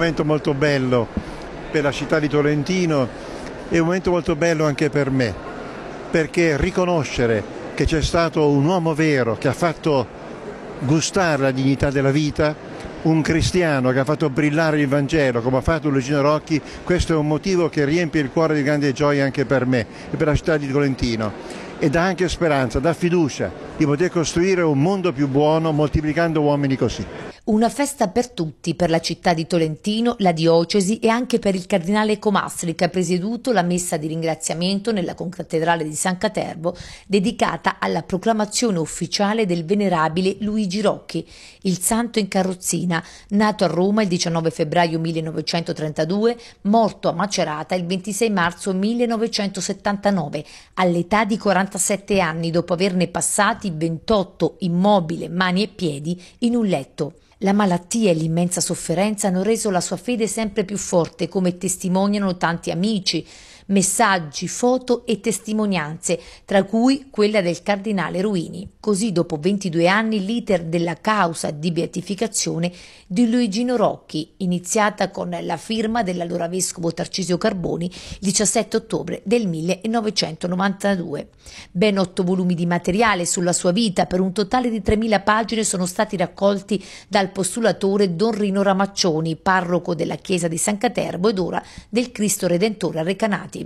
momento molto bello per la città di Tolentino e un momento molto bello anche per me, perché riconoscere che c'è stato un uomo vero che ha fatto gustare la dignità della vita, un cristiano che ha fatto brillare il Vangelo come ha fatto Luigino Rocchi, questo è un motivo che riempie il cuore di grande gioia anche per me e per la città di Tolentino e dà anche speranza, dà fiducia di poter costruire un mondo più buono moltiplicando uomini così. Una festa per tutti, per la città di Tolentino, la diocesi e anche per il cardinale Comastri che ha presieduto la messa di ringraziamento nella concattedrale di San Caterbo dedicata alla proclamazione ufficiale del venerabile Luigi Rocchi, il santo in carrozzina, nato a Roma il 19 febbraio 1932, morto a Macerata il 26 marzo 1979, all'età di 47 anni dopo averne passati 28 immobile, mani e piedi, in un letto. La malattia e l'immensa sofferenza hanno reso la sua fede sempre più forte, come testimoniano tanti amici, messaggi, foto e testimonianze, tra cui quella del cardinale Ruini. Così dopo 22 anni l'iter della causa di beatificazione di Luigino Rocchi, iniziata con la firma dell'allora vescovo Tarcisio Carboni il 17 ottobre del 1992. Ben otto volumi di materiale sulla sua vita per un totale di 3.000 pagine sono stati raccolti dal postulatore Don Rino Ramaccioni, parroco della chiesa di San Caterbo ed ora del Cristo Redentore a Recanati.